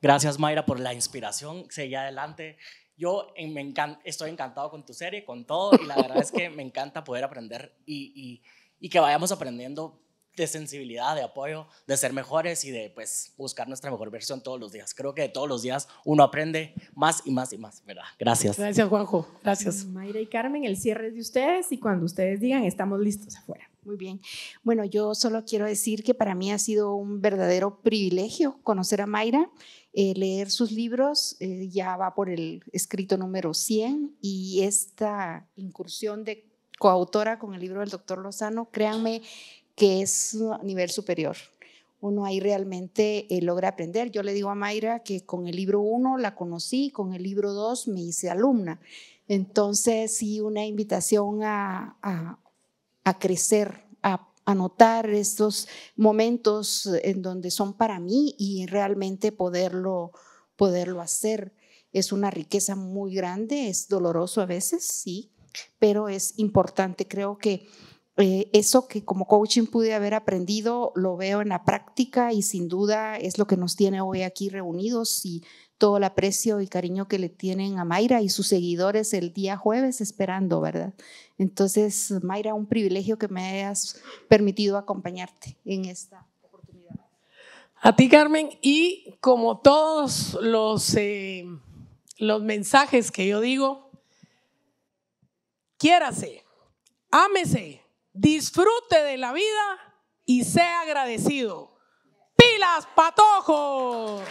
Gracias Mayra por la inspiración. Seguí adelante. Yo eh, me estoy encantado con tu serie, con todo, y la verdad es que me encanta poder aprender y, y que vayamos aprendiendo de sensibilidad, de apoyo, de ser mejores y de pues buscar nuestra mejor versión todos los días. Creo que todos los días uno aprende más y más y más, ¿verdad? Gracias. Gracias, Juanjo. Gracias. Mm, Mayra y Carmen, el cierre es de ustedes y cuando ustedes digan, estamos listos afuera. Muy bien. Bueno, yo solo quiero decir que para mí ha sido un verdadero privilegio conocer a Mayra, eh, leer sus libros, eh, ya va por el escrito número 100 y esta incursión de coautora con el libro del doctor Lozano, créanme que es a nivel superior. Uno ahí realmente eh, logra aprender. Yo le digo a Mayra que con el libro uno la conocí, con el libro 2 me hice alumna. Entonces, sí, una invitación a, a, crecer, a anotar estos momentos en donde son para mí y realmente poderlo, poderlo hacer. Es una riqueza muy grande, es doloroso a veces, sí, pero es importante. Creo que eh, eso que como coaching pude haber aprendido, lo veo en la práctica y sin duda es lo que nos tiene hoy aquí reunidos y todo el aprecio y cariño que le tienen a Mayra y sus seguidores el día jueves esperando, ¿verdad? Entonces, Mayra, un privilegio que me hayas permitido acompañarte en esta oportunidad. A ti, Carmen, y como todos los, eh, los mensajes que yo digo, quiérase, ámese disfrute de la vida y sea agradecido. ¡Pilas, patojo!